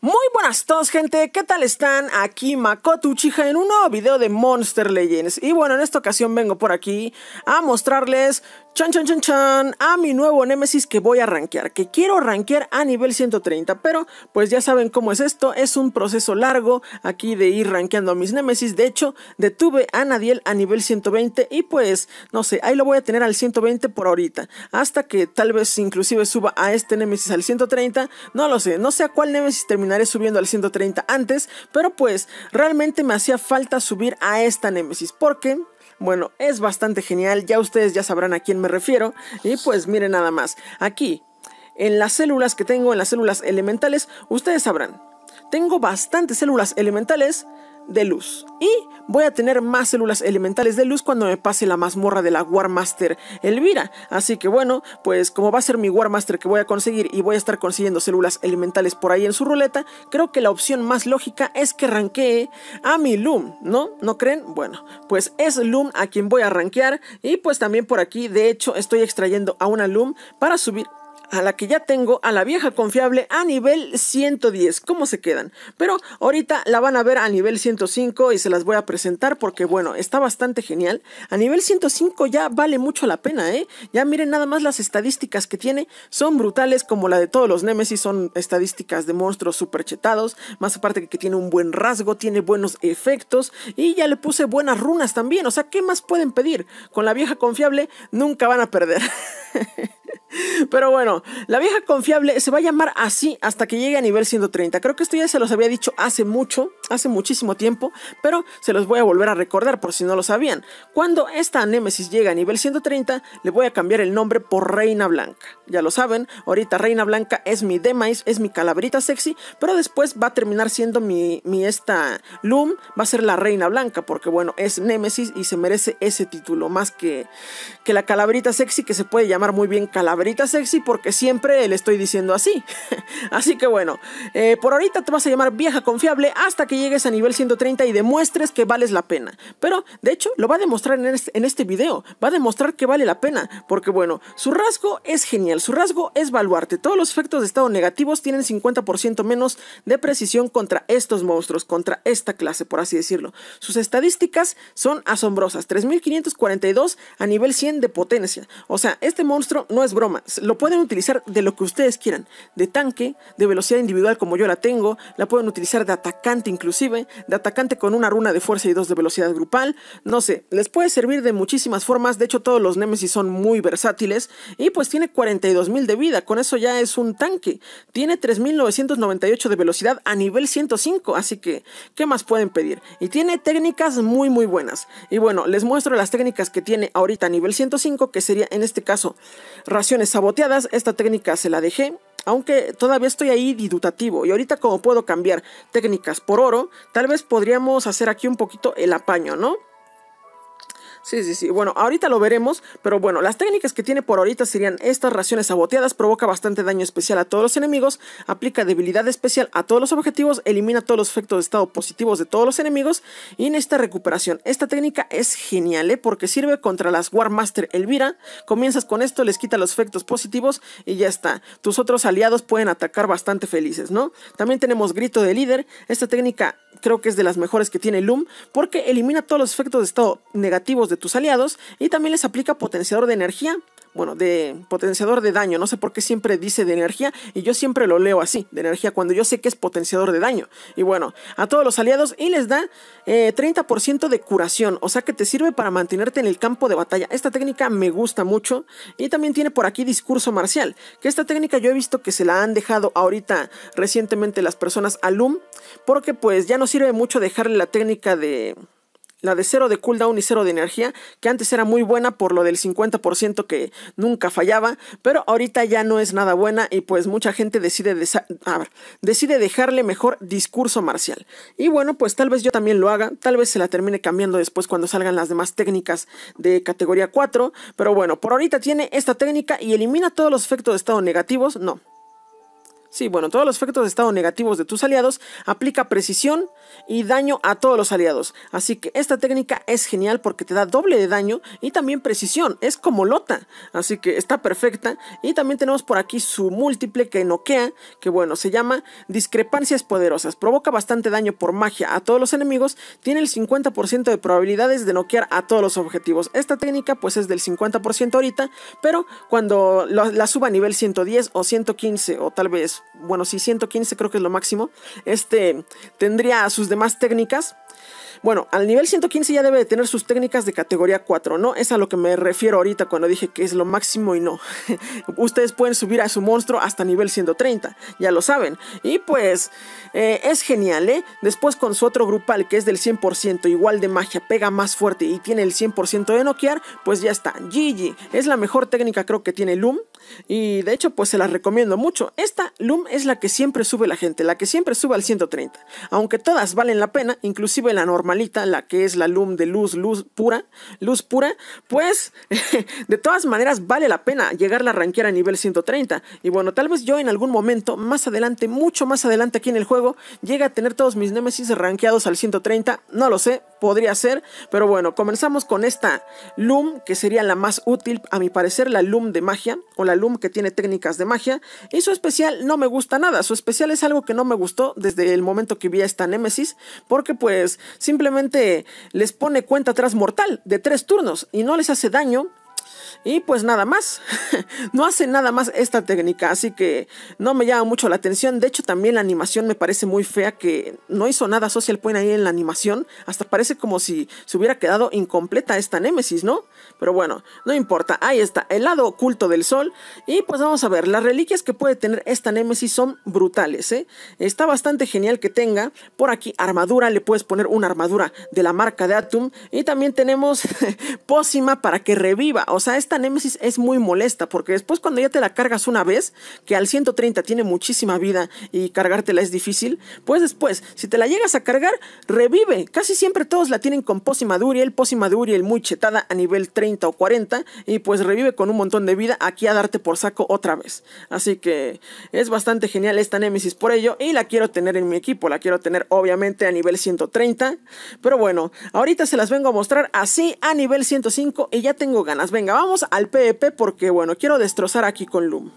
Muy buenas todos gente, ¿qué tal están? Aquí Makoto Uchiha en un nuevo video de Monster Legends Y bueno, en esta ocasión vengo por aquí a mostrarles Chan chan chan chan a mi nuevo Nemesis que voy a rankear Que quiero rankear a nivel 130 Pero pues ya saben cómo es esto, es un proceso largo aquí de ir rankeando a mis Nemesis De hecho, detuve a Nadiel a nivel 120 y pues no sé, ahí lo voy a tener al 120 por ahorita Hasta que tal vez inclusive suba a este Nemesis al 130, no lo sé, no sé a cuál Nemesis termina subiendo al 130 antes, pero pues realmente me hacía falta subir a esta Nemesis porque... Bueno, es bastante genial, ya ustedes ya sabrán a quién me refiero. Y pues miren nada más, aquí, en las células que tengo, en las células elementales, ustedes sabrán, tengo bastantes células elementales, de luz. Y voy a tener más células elementales de luz cuando me pase la mazmorra de la Warmaster Elvira. Así que bueno, pues como va a ser mi Warmaster que voy a conseguir y voy a estar consiguiendo células elementales por ahí en su ruleta, creo que la opción más lógica es que ranquee a mi Loom, ¿no? ¿No creen? Bueno, pues es Loom a quien voy a ranquear y pues también por aquí, de hecho, estoy extrayendo a una Loom para subir a la que ya tengo, a la vieja confiable, a nivel 110. ¿Cómo se quedan? Pero ahorita la van a ver a nivel 105 y se las voy a presentar porque, bueno, está bastante genial. A nivel 105 ya vale mucho la pena, ¿eh? Ya miren nada más las estadísticas que tiene. Son brutales como la de todos los Nemesis. Son estadísticas de monstruos super chetados. Más aparte que tiene un buen rasgo, tiene buenos efectos y ya le puse buenas runas también. O sea, ¿qué más pueden pedir? Con la vieja confiable nunca van a perder. Pero bueno, la vieja confiable se va a llamar así hasta que llegue a nivel 130. Creo que esto ya se los había dicho hace mucho, hace muchísimo tiempo, pero se los voy a volver a recordar por si no lo sabían. Cuando esta Némesis llegue a nivel 130, le voy a cambiar el nombre por Reina Blanca. Ya lo saben, ahorita Reina Blanca es mi Demais es mi calabrita sexy, pero después va a terminar siendo mi, esta Loom, va a ser la Reina Blanca, porque bueno, es Némesis y se merece ese título, más que, que la calabrita sexy que se puede llamar muy bien calabrita sexy sexy porque siempre le estoy diciendo así. así que bueno, eh, por ahorita te vas a llamar vieja confiable hasta que llegues a nivel 130 y demuestres que vales la pena. Pero de hecho lo va a demostrar este, en este video, va a demostrar que vale la pena, porque bueno, su rasgo es genial, su rasgo es baluarte. Todos los efectos de estado negativos tienen 50% menos de precisión contra estos monstruos, contra esta clase, por así decirlo. Sus estadísticas son asombrosas, 3542 a nivel 100 de potencia. O sea, este monstruo no es broma, lo pueden utilizar de lo que ustedes quieran, de tanque, de velocidad individual como yo la tengo, la pueden utilizar de atacante inclusive, de atacante con una runa de fuerza y dos de velocidad grupal, no sé, les puede servir de muchísimas formas, de hecho todos los Nemesis son muy versátiles y pues tiene 42.000 de vida, con eso ya es un tanque, tiene 3.998 de velocidad a nivel 105, así que, ¿qué más pueden pedir? Y tiene técnicas muy muy buenas, y bueno, les muestro las técnicas que tiene ahorita a nivel 105, que sería en este caso raciones sabotadas, esta técnica se la dejé, aunque todavía estoy ahí didutativo y ahorita como puedo cambiar técnicas por oro, tal vez podríamos hacer aquí un poquito el apaño, ¿no? Sí, sí, sí. Bueno, ahorita lo veremos, pero bueno, las técnicas que tiene por ahorita serían estas raciones saboteadas, provoca bastante daño especial a todos los enemigos, aplica debilidad especial a todos los objetivos, elimina todos los efectos de estado positivos de todos los enemigos y en esta recuperación. Esta técnica es genial, ¿eh? Porque sirve contra las Warmaster Elvira. Comienzas con esto, les quita los efectos positivos y ya está. Tus otros aliados pueden atacar bastante felices, ¿no? También tenemos Grito de Líder. Esta técnica creo que es de las mejores que tiene Loom porque elimina todos los efectos de estado negativos de tus aliados y también les aplica potenciador de energía. Bueno, de potenciador de daño, no sé por qué siempre dice de energía y yo siempre lo leo así, de energía, cuando yo sé que es potenciador de daño. Y bueno, a todos los aliados y les da 30% eh, de curación, o sea que te sirve para mantenerte en el campo de batalla. Esta técnica me gusta mucho y también tiene por aquí discurso marcial, que esta técnica yo he visto que se la han dejado ahorita recientemente las personas alum, porque pues ya no sirve mucho dejarle la técnica de la de cero de cooldown y cero de energía, que antes era muy buena por lo del 50% que nunca fallaba, pero ahorita ya no es nada buena y pues mucha gente decide, decide dejarle mejor discurso marcial. Y bueno, pues tal vez yo también lo haga, tal vez se la termine cambiando después cuando salgan las demás técnicas de categoría 4, pero bueno, por ahorita tiene esta técnica y elimina todos los efectos de estado negativos, no. Sí, bueno, todos los efectos de estado negativos de tus aliados aplica precisión y daño a todos los aliados. Así que esta técnica es genial porque te da doble de daño y también precisión. Es como Lota. Así que está perfecta. Y también tenemos por aquí su múltiple que noquea. Que bueno, se llama Discrepancias Poderosas. Provoca bastante daño por magia a todos los enemigos. Tiene el 50% de probabilidades de noquear a todos los objetivos. Esta técnica pues es del 50% ahorita. Pero cuando la suba a nivel 110 o 115 o tal vez bueno, sí, 115 creo que es lo máximo. Este tendría sus demás técnicas, bueno, al nivel 115 ya debe de tener sus técnicas de categoría 4, ¿no? Es a lo que me refiero ahorita cuando dije que es lo máximo y no. Ustedes pueden subir a su monstruo hasta nivel 130, ya lo saben. Y pues eh, es genial, ¿eh? Después con su otro grupal que es del 100%, igual de magia, pega más fuerte y tiene el 100% de noquear, pues ya está. GG, es la mejor técnica creo que tiene Loom. Y de hecho pues se la recomiendo mucho. Esta Loom es la que siempre sube la gente, la que siempre sube al 130. Aunque todas valen la pena, inclusive la normal malita la que es la LUM de luz, luz pura, luz pura, pues de todas maneras vale la pena llegar a ranquear a nivel 130. Y bueno, tal vez yo en algún momento, más adelante, mucho más adelante aquí en el juego, llegue a tener todos mis Nemesis ranqueados al 130, no lo sé, podría ser, pero bueno, comenzamos con esta Loom, que sería la más útil, a mi parecer, la Loom de magia, o la Loom que tiene técnicas de magia, y su especial no me gusta nada, su especial es algo que no me gustó desde el momento que vi a esta Némesis, porque pues simplemente les pone cuenta atrás mortal de tres turnos y no les hace daño, y pues nada más, no hace nada más esta técnica, así que no me llama mucho la atención. De hecho, también la animación me parece muy fea, que no hizo nada Social Point ahí en la animación. Hasta parece como si se hubiera quedado incompleta esta Némesis, ¿no? Pero bueno, no importa, ahí está, el lado oculto del sol. Y pues vamos a ver, las reliquias que puede tener esta Némesis son brutales, ¿eh? Está bastante genial que tenga por aquí armadura, le puedes poner una armadura de la marca de Atum. Y también tenemos pócima para que reviva, o sea, esta Nemesis es muy molesta, porque después cuando ya te la cargas una vez, que al 130 tiene muchísima vida y cargártela es difícil, pues después, si te la llegas a cargar, revive. Casi siempre todos la tienen con Pósima el y el muy chetada a nivel 30 o 40, y pues revive con un montón de vida aquí a darte por saco otra vez. Así que es bastante genial esta Nemesis por ello, y la quiero tener en mi equipo, la quiero tener obviamente a nivel 130, pero bueno, ahorita se las vengo a mostrar así a nivel 105 y ya tengo ganas. Venga, vamos al P.E.P. porque, bueno, quiero destrozar aquí con Loom.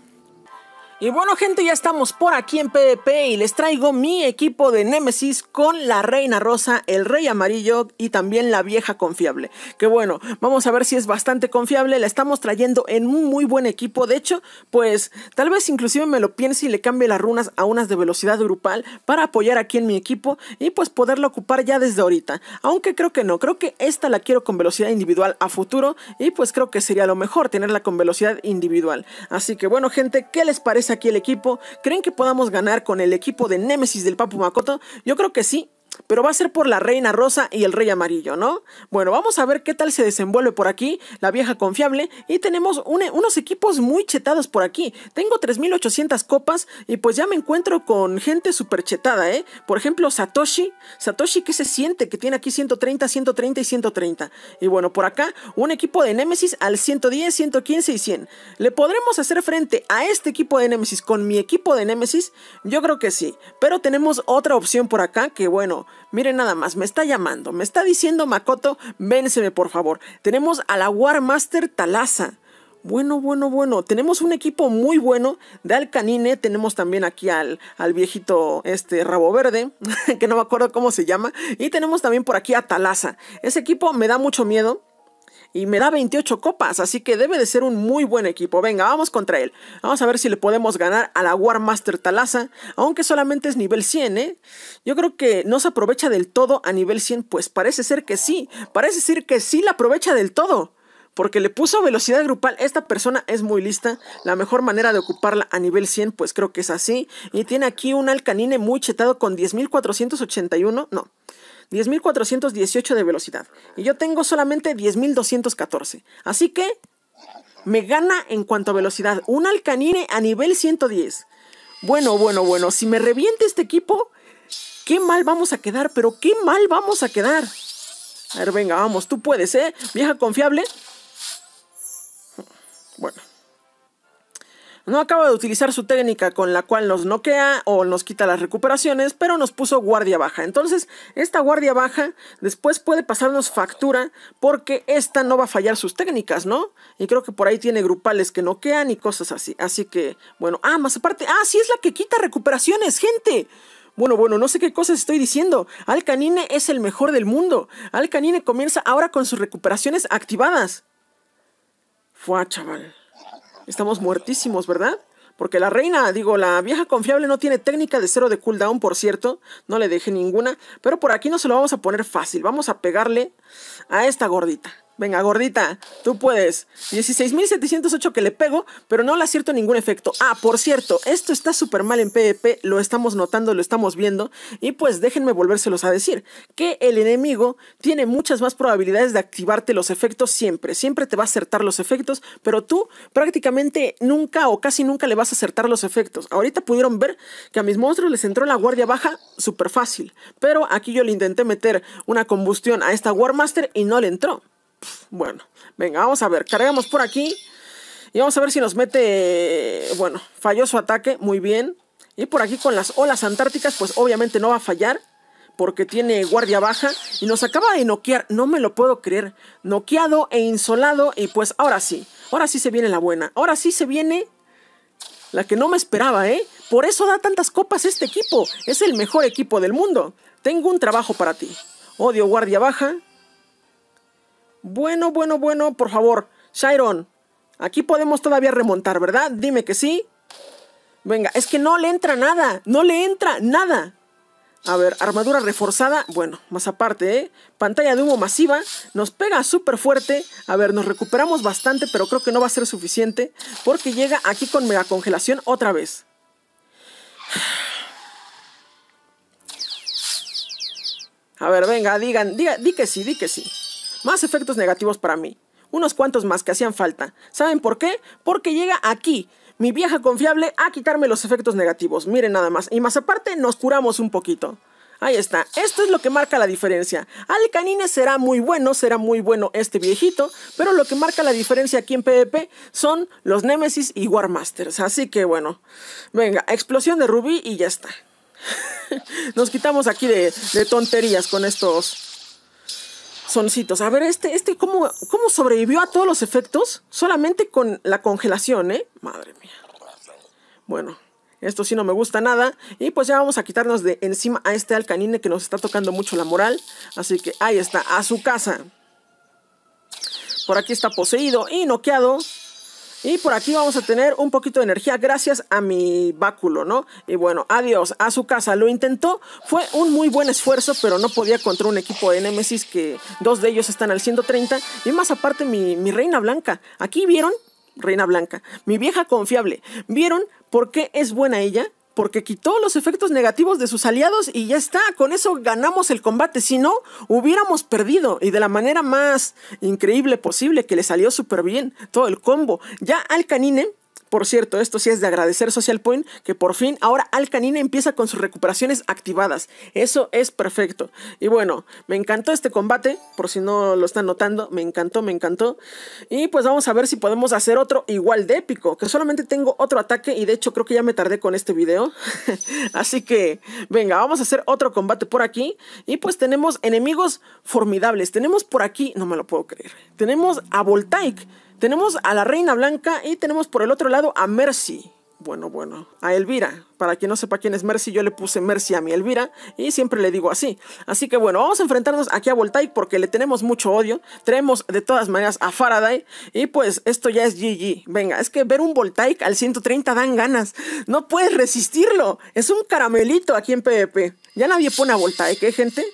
Y bueno gente, ya estamos por aquí en PvP y les traigo mi equipo de Nemesis con la Reina Rosa, el Rey Amarillo y también la Vieja Confiable. Que bueno, vamos a ver si es bastante confiable, la estamos trayendo en un muy buen equipo. De hecho, pues tal vez inclusive me lo piense y le cambie las runas a unas de velocidad grupal para apoyar aquí en mi equipo y pues poderla ocupar ya desde ahorita. Aunque creo que no, creo que esta la quiero con velocidad individual a futuro y pues creo que sería lo mejor tenerla con velocidad individual. Así que bueno gente, ¿qué les parece? aquí el equipo. ¿Creen que podamos ganar con el equipo de Némesis del Papu Makoto? Yo creo que sí, pero va a ser por la reina rosa y el rey amarillo, ¿no? Bueno, vamos a ver qué tal se desenvuelve por aquí, la vieja confiable. Y tenemos unos equipos muy chetados por aquí. Tengo 3800 copas y pues ya me encuentro con gente súper chetada, ¿eh? Por ejemplo, Satoshi. Satoshi, ¿qué se siente? Que tiene aquí 130, 130 y 130. Y bueno, por acá, un equipo de Nemesis al 110, 115 y 100. ¿Le podremos hacer frente a este equipo de Nemesis con mi equipo de Nemesis? Yo creo que sí. Pero tenemos otra opción por acá que, bueno, Miren nada más, me está llamando, me está diciendo Makoto, vénseme por favor. Tenemos a la War Master Talasa. Bueno, bueno, bueno. Tenemos un equipo muy bueno de Alcanine. Tenemos también aquí al, al viejito este rabo verde, que no me acuerdo cómo se llama. Y tenemos también por aquí a Talasa. Ese equipo me da mucho miedo y me da 28 copas, así que debe de ser un muy buen equipo. Venga, vamos contra él. Vamos a ver si le podemos ganar a la Warmaster Talasa, aunque solamente es nivel 100, ¿eh? Yo creo que no se aprovecha del todo a nivel 100, pues parece ser que sí, parece ser que sí la aprovecha del todo porque le puso velocidad grupal. Esta persona es muy lista. La mejor manera de ocuparla a nivel 100, pues creo que es así. Y tiene aquí un alcanine muy chetado con 10.481. No, 10.418 de velocidad. Y yo tengo solamente 10.214. Así que me gana en cuanto a velocidad. Un Alcanine a nivel 110. Bueno, bueno, bueno. Si me reviente este equipo, qué mal vamos a quedar. Pero qué mal vamos a quedar. A ver, venga, vamos. Tú puedes, ¿eh? Vieja confiable. Bueno. No acaba de utilizar su técnica con la cual nos noquea o nos quita las recuperaciones, pero nos puso guardia baja. Entonces, esta guardia baja después puede pasarnos factura porque esta no va a fallar sus técnicas, ¿no? Y creo que por ahí tiene grupales que noquean y cosas así. Así que, bueno, ah, más aparte, ah, sí es la que quita recuperaciones, gente. Bueno, bueno, no sé qué cosas estoy diciendo. Alcanine es el mejor del mundo. Alcanine comienza ahora con sus recuperaciones activadas. Fua, chaval. Estamos muertísimos, ¿verdad? Porque la reina, digo, la vieja confiable no tiene técnica de cero de cooldown, por cierto. No le dejé ninguna. Pero por aquí no se lo vamos a poner fácil. Vamos a pegarle a esta gordita. Venga, gordita, tú puedes. 16.708 que le pego, pero no le acierto ningún efecto. Ah, por cierto, esto está súper mal en PvP, lo estamos notando, lo estamos viendo. Y pues déjenme volvérselos a decir, que el enemigo tiene muchas más probabilidades de activarte los efectos siempre. Siempre te va a acertar los efectos, pero tú prácticamente nunca o casi nunca le vas a acertar los efectos. Ahorita pudieron ver que a mis monstruos les entró la guardia baja súper fácil, pero aquí yo le intenté meter una combustión a esta Warmaster y no le entró. Bueno, venga, vamos a ver. Cargamos por aquí. Y vamos a ver si nos mete... Bueno, falló su ataque. Muy bien. Y por aquí con las olas antárticas, pues obviamente no va a fallar. Porque tiene guardia baja. Y nos acaba de noquear. No me lo puedo creer. Noqueado e insolado. Y pues ahora sí. Ahora sí se viene la buena. Ahora sí se viene la que no me esperaba, ¿eh? Por eso da tantas copas este equipo. Es el mejor equipo del mundo. Tengo un trabajo para ti. Odio guardia baja. Bueno, bueno, bueno, por favor, Shiron. aquí podemos todavía remontar, ¿verdad? Dime que sí. Venga, es que no le entra nada, no le entra nada. A ver, armadura reforzada, bueno, más aparte, ¿eh? Pantalla de humo masiva, nos pega súper fuerte. A ver, nos recuperamos bastante, pero creo que no va a ser suficiente porque llega aquí con mega congelación otra vez. A ver, venga, digan, di que sí, di que sí. Más efectos negativos para mí. Unos cuantos más que hacían falta. ¿Saben por qué? Porque llega aquí, mi vieja confiable, a quitarme los efectos negativos. Miren nada más. Y más aparte, nos curamos un poquito. Ahí está, esto es lo que marca la diferencia. Alcanine será muy bueno, será muy bueno este viejito, pero lo que marca la diferencia aquí en PvP son los Nemesis y Warmasters. Así que bueno, venga, explosión de rubí y ya está. Nos quitamos aquí de tonterías con estos soncitos. A ver, este, este, ¿cómo, cómo sobrevivió a todos los efectos? Solamente con la congelación, ¿eh? Madre mía. Bueno, esto sí no me gusta nada. Y pues ya vamos a quitarnos de encima a este alcanine que nos está tocando mucho la moral. Así que ahí está, a su casa. Por aquí está poseído y noqueado. Y por aquí vamos a tener un poquito de energía gracias a mi báculo, ¿no? Y bueno, adiós, a su casa. Lo intentó, fue un muy buen esfuerzo, pero no podía contra un equipo de Nemesis que dos de ellos están al 130. Y más aparte, mi, mi reina blanca. Aquí vieron, reina blanca, mi vieja confiable. ¿Vieron por qué es buena ella? porque quitó los efectos negativos de sus aliados y ya está, con eso ganamos el combate, si no, hubiéramos perdido y de la manera más increíble posible que le salió súper bien todo el combo. Ya al canine por cierto, esto sí es de agradecer Social Point, que por fin ahora Alcanina empieza con sus recuperaciones activadas. Eso es perfecto. Y bueno, me encantó este combate, por si no lo están notando, me encantó, me encantó. Y pues vamos a ver si podemos hacer otro igual de épico, que solamente tengo otro ataque y de hecho creo que ya me tardé con este video. Así que, venga, vamos a hacer otro combate por aquí. Y pues tenemos enemigos formidables. Tenemos por aquí, no me lo puedo creer, tenemos a Voltaic tenemos a la Reina Blanca y tenemos por el otro lado a Mercy. Bueno, bueno, a Elvira. Para quien no sepa quién es Mercy, yo le puse Mercy a mi Elvira y siempre le digo así. Así que bueno, vamos a enfrentarnos aquí a Voltaic porque le tenemos mucho odio. Traemos de todas maneras a Faraday y pues esto ya es GG. Venga, es que ver un Voltaic al 130 dan ganas. No puedes resistirlo. Es un caramelito aquí en PvP. Ya nadie pone a Voltaic, ¿eh, gente?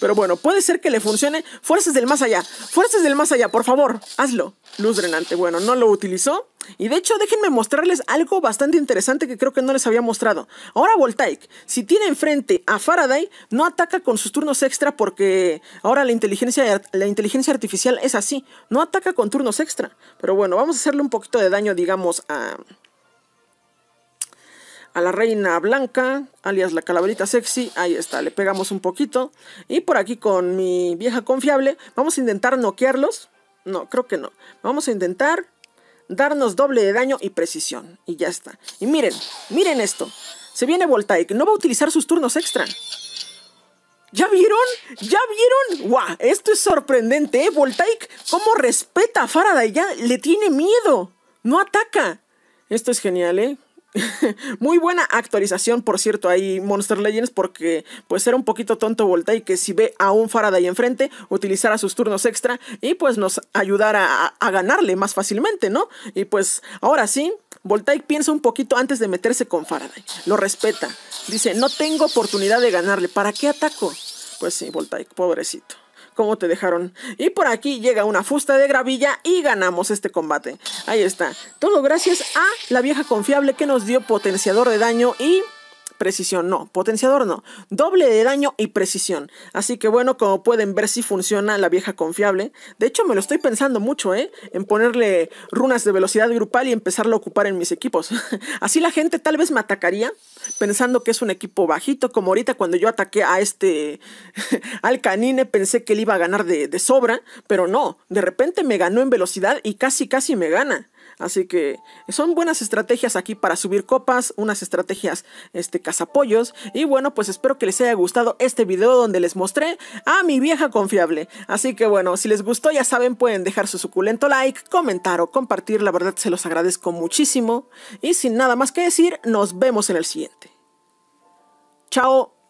Pero bueno, puede ser que le funcione. Fuerzas del más allá. Fuerzas del más allá, por favor, hazlo. Luz drenante, bueno, no lo utilizó. Y de hecho, déjenme mostrarles algo bastante interesante que creo que no les había mostrado. Ahora Voltaic, si tiene enfrente a Faraday, no ataca con sus turnos extra porque ahora la inteligencia, la inteligencia artificial es así. No ataca con turnos extra. Pero bueno, vamos a hacerle un poquito de daño, digamos, a a la reina blanca, alias la calaverita sexy. Ahí está, le pegamos un poquito. Y por aquí con mi vieja confiable, vamos a intentar noquearlos. No, creo que no. Vamos a intentar darnos doble de daño y precisión. Y ya está. Y miren, miren esto. Se viene Voltaic. No va a utilizar sus turnos extra. ¿Ya vieron? ¿Ya vieron? ¡Guau! Esto es sorprendente, ¿eh? Voltaic, ¿cómo respeta a Faraday? Ya le tiene miedo. No ataca. Esto es genial, ¿eh? Muy buena actualización, por cierto, ahí Monster Legends, porque pues era un poquito tonto Voltaic que si ve a un Faraday enfrente, utilizara sus turnos extra y pues nos ayudara a, a ganarle más fácilmente, ¿no? Y pues ahora sí, Voltaic piensa un poquito antes de meterse con Faraday. Lo respeta. Dice, no tengo oportunidad de ganarle. ¿Para qué ataco? Pues sí, Voltaic, pobrecito cómo te dejaron. Y por aquí llega una fusta de gravilla y ganamos este combate. Ahí está. Todo gracias a la vieja confiable que nos dio potenciador de daño y precisión, no, potenciador no, doble de daño y precisión. Así que bueno, como pueden ver si funciona la vieja confiable. De hecho, me lo estoy pensando mucho, ¿eh? En ponerle runas de velocidad grupal y empezarlo a ocupar en mis equipos. Así la gente tal vez me atacaría pensando que es un equipo bajito, como ahorita cuando yo ataqué a este al canine, pensé que él iba a ganar de sobra, pero no, de repente me ganó en velocidad y casi casi me gana. Así que son buenas estrategias aquí para subir copas, unas estrategias este, cazapollos. Y bueno, pues espero que les haya gustado este video donde les mostré a mi vieja confiable. Así que bueno, si les gustó ya saben pueden dejar su suculento like, comentar o compartir. La verdad se los agradezco muchísimo. Y sin nada más que decir, nos vemos en el siguiente. Chao.